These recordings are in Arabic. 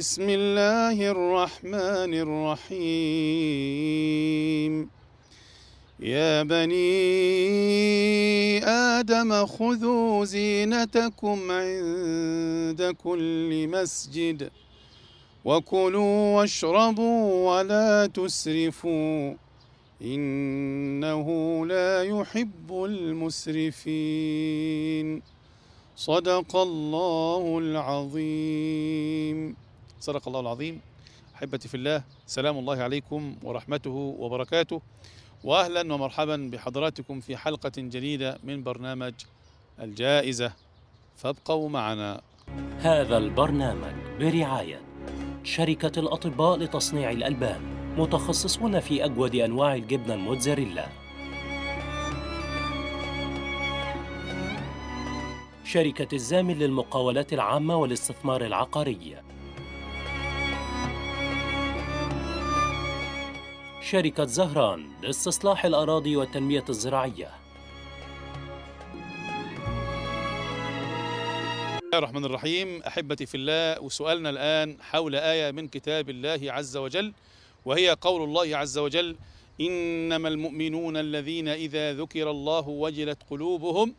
بسم الله الرحمن الرحيم يا بني آدم خذوا زينتكم عند كل مسجد وكلوا واشربوا ولا تسرفوا إنه لا يحب المسرفين صدق الله العظيم صدق الله العظيم أحبتي في الله سلام الله عليكم ورحمته وبركاته وأهلا ومرحبا بحضراتكم في حلقة جديدة من برنامج الجائزة فابقوا معنا هذا البرنامج برعاية شركة الأطباء لتصنيع الألبان متخصصون في أجود أنواع الجبنة الموتزاريلا شركة الزامل للمقاولات العامة والاستثمار العقاري شركة زهران لاستصلاح الأراضي والتنمية الزراعية بسم الله الرحمن الرحيم أحبتي في الله وسؤالنا الآن حول آية من كتاب الله عز وجل وهي قول الله عز وجل إنما المؤمنون الذين إذا ذكر الله وجلت قلوبهم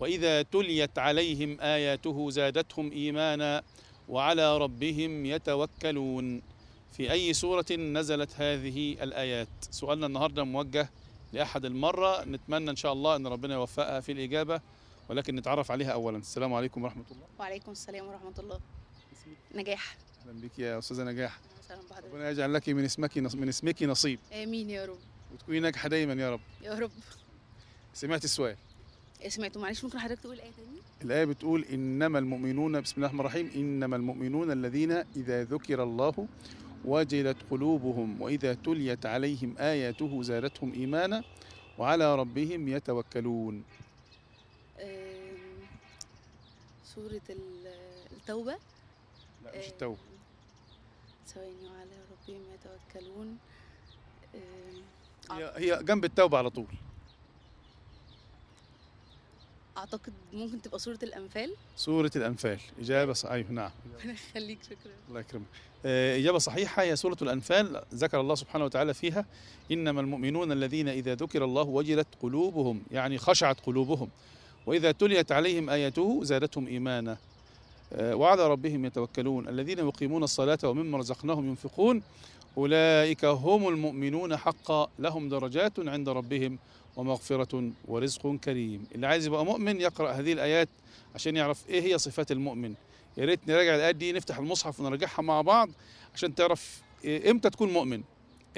وإذا تليت عليهم آياته زادتهم إيمانا وعلى ربهم يتوكلون في أي سورة نزلت هذه الآيات سؤالنا النهاردة موجه لأحد المرة نتمنى إن شاء الله أن ربنا يوفقها في الإجابة ولكن نتعرف عليها أولا السلام عليكم ورحمة الله وعليكم السلام ورحمة الله نجاح أهلا بك يا أستاذة نجاح ربنا يجعل لك من اسمك من اسمك نصيب آمين يا رب وتكوني ناجحة دايما يا رب يا رب سمعت السؤال سمعته معلش ممكن حضرتك تقول الايه تاني الايه بتقول انما المؤمنون بسم الله الرحمن الرحيم انما المؤمنون الذين اذا ذكر الله وجلت قلوبهم وإذا تليت عليهم آياته زادتهم إيمانا وعلى ربهم يتوكلون سورة التوبة لا مش التوبة ثواني وعلى ربهم يتوكلون هي جنب التوبة على طول اعتقد ممكن تبقى سوره الانفال سوره الانفال اجابه صحيحه أيوه، نعم خليك شكرا الله يكرمك آه، اجابه صحيحه هي سوره الانفال ذكر الله سبحانه وتعالى فيها انما المؤمنون الذين اذا ذكر الله وجلت قلوبهم يعني خشعت قلوبهم واذا تليت عليهم اياته زادتهم ايمانا آه، وعلى ربهم يتوكلون الذين يقيمون الصلاه ومما رزقناهم ينفقون اولئك هم المؤمنون حقا لهم درجات عند ربهم ومغفرة ورزق كريم اللي عايز يبقى مؤمن يقرأ هذه الآيات عشان يعرف إيه هي صفات المؤمن يا ريت نراجع الآيات دي نفتح المصحف ونراجعها مع بعض عشان تعرف إيه، إمتى تكون مؤمن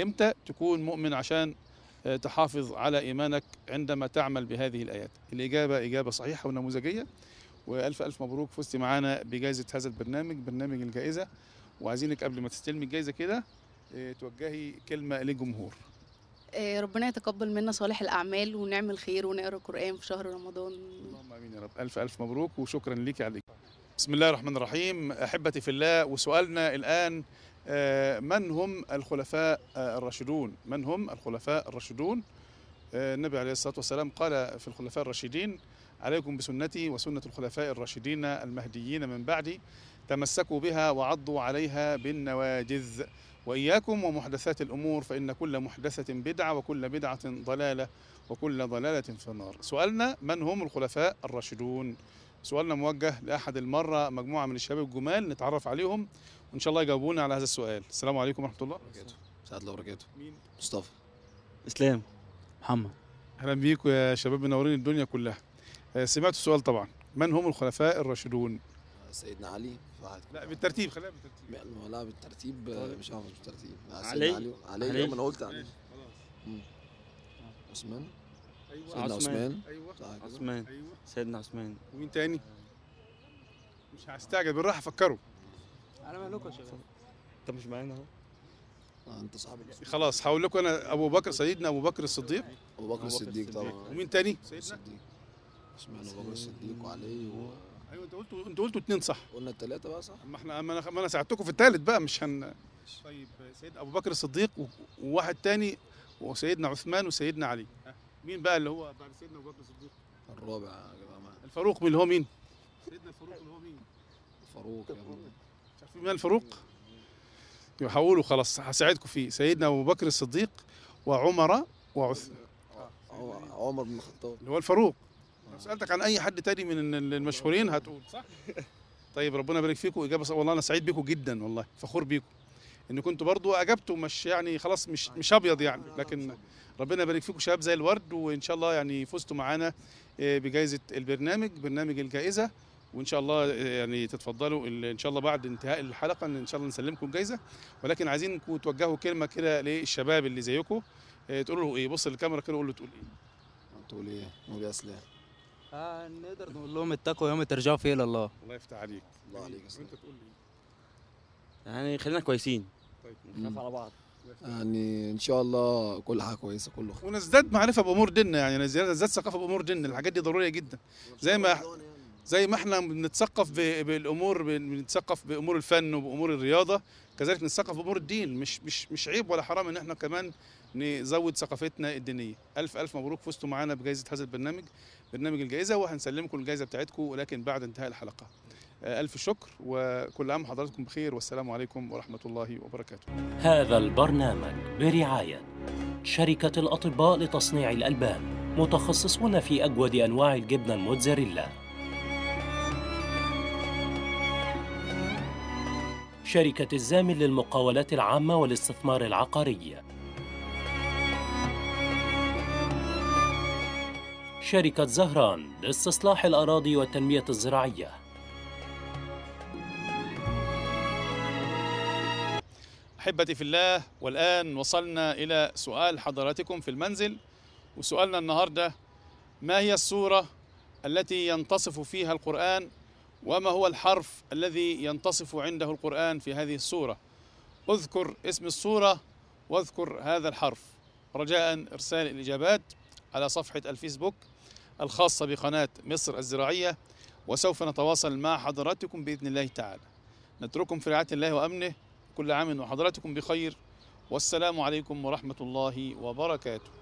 إمتى تكون مؤمن عشان آه، تحافظ على إيمانك عندما تعمل بهذه الآيات الإجابة إجابة صحيحة ونموذجية وألف ألف مبروك فزت معانا بجائزة هذا البرنامج برنامج الجائزة وعايزينك قبل ما تستلمي الجائزة كده آه، توجهي كلمة للجمهور آه، ربنا يتقبل منا صالح الاعمال ونعمل خير ونقرا قران في شهر رمضان اللهم امين يا رب الف الف مبروك وشكرا ليك عليك بسم الله الرحمن الرحيم احبتي في الله وسؤالنا الان آه، من هم الخلفاء آه، الراشدون من هم الخلفاء الراشدون النبي عليه الصلاه والسلام قال في الخلفاء الراشدين عليكم بسنتي وسنه الخلفاء الراشدين المهديين من بعدي تمسكوا بها وعضوا عليها بالنواجذ وإياكم ومحدثات الأمور فإن كل محدثة بدعة وكل بدعة ضلالة وكل ضلالة في النار سؤالنا من هم الخلفاء الراشدون سؤالنا موجه لأحد المرة مجموعة من الشباب الجمال نتعرف عليهم وإن شاء الله يجاوبونا على هذا السؤال السلام عليكم ورحمة الله وبركاته سعد الله وبركاته مين مصطفى إسلام محمد أهلا بيكم يا شباب منورين الدنيا كلها آه، سمعت السؤال طبعا من هم الخلفاء الراشدون سيدنا علي فهتكون لا بالترتيب خلينا بالترتيب لا بالترتيب طيب. آه، مش هعرف بالترتيب آه، علي علي علي انا قلت علي خلاص عثمان ايوه سيدنا عثمان ايوه عثمان ايوه سيدنا عثمان ومين تاني؟ مش هستعجل بالراحه فكروا انا مالكوا يا شباب انت مش معانا اهو آه، انت صاحبي خلاص هقول لكم انا ابو بكر سيدنا ابو بكر الصديق ابو بكر الصديق طبعا ومين تاني؟ سيدنا عثمان ابو بكر الصديق وعلي و ايوه انت قلتوا انتوا قلتوا اثنين صح قلنا الثلاثه بقى صح ما احنا ما انا, ما أنا ساعدتكم في الثالث بقى مش هن طيب سيدنا ابو بكر الصديق وواحد تاني وسيدنا عثمان وسيدنا علي مين بقى اللي هو بعد سيدنا ابو بكر الصديق الرابع يا جماعه الفاروق اللي هو مين سيدنا الفاروق اللي هو مين الفاروق يا مش عارفين مين الفاروق يحولوا خلاص هساعدكم فيه سيدنا ابو بكر الصديق وعمر وعثمان اه، عمر بن الخطاب اللي هو الفاروق سالتك عن اي حد تاني من المشهورين هتقول صح طيب ربنا يبارك فيكم اجابه صح. والله انا سعيد بيكم جدا والله فخور بيكم ان كنتوا برضو اجبتوا مش يعني خلاص مش مش ابيض يعني آه، لكن ربنا يبارك فيكم شباب زي الورد وان شاء الله يعني فزتوا معانا آه، بجائزه البرنامج برنامج الجائزه وان شاء الله آه، يعني تتفضلوا ان شاء الله بعد انتهاء الحلقه ان شاء الله نسلمكم الجائزه ولكن عايزينكم توجهوا كلمه كده للشباب اللي زيكم تقولوا له ايه بص للكاميرا كده قول له تقول ايه تقول ايه يا سلام نقدر نقول لهم اتقوا يوم ترجعوا فيه الى الله الله يفتح عليك الله عليك انت تقول لي يعني خلينا كويسين طيب نخاف على بعض يعني ان شاء الله كل حاجه كويسه كله خير ونزداد معرفه بامور ديننا يعني نزداد ثقافه بامور ديننا الحاجات دي ضروريه جدا زي ما يعني. زي ما احنا بنتثقف بالامور بنتثقف بامور الفن وبامور الرياضه كذلك نتثقف بامور الدين مش مش مش عيب ولا حرام ان احنا كمان نزود ثقافتنا الدينيه الف الف مبروك فزتوا معانا بجائزه هذا البرنامج برنامج الجائزه وهنسلمكم الجائزه بتاعتكم ولكن بعد انتهاء الحلقه آه، الف شكر وكل عام حضراتكم بخير والسلام عليكم ورحمه الله وبركاته هذا البرنامج برعايه شركه الاطباء لتصنيع الالبان متخصصون في اجود انواع الجبنه الموتزاريلا شركة الزامل للمقاولات العامة والاستثمار العقاري شركة زهران لاستصلاح الأراضي والتنمية الزراعية أحبتي في الله والآن وصلنا إلى سؤال حضراتكم في المنزل وسؤالنا النهاردة ما هي السورة التي ينتصف فيها القرآن وما هو الحرف الذي ينتصف عنده القرآن في هذه السورة اذكر اسم السورة واذكر هذا الحرف رجاء إرسال الإجابات على صفحة الفيسبوك الخاصة بقناة مصر الزراعية وسوف نتواصل مع حضراتكم بإذن الله تعالى نترككم في رعاية الله وأمنه كل عام وحضراتكم بخير والسلام عليكم ورحمة الله وبركاته